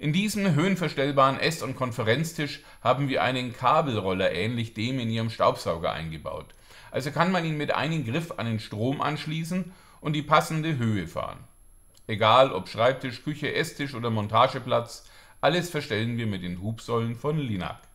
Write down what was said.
In diesem höhenverstellbaren Ess- und Konferenztisch haben wir einen Kabelroller ähnlich dem in Ihrem Staubsauger eingebaut. Also kann man ihn mit einem Griff an den Strom anschließen und die passende Höhe fahren. Egal ob Schreibtisch, Küche, Esstisch oder Montageplatz, alles verstellen wir mit den Hubsäulen von Linac.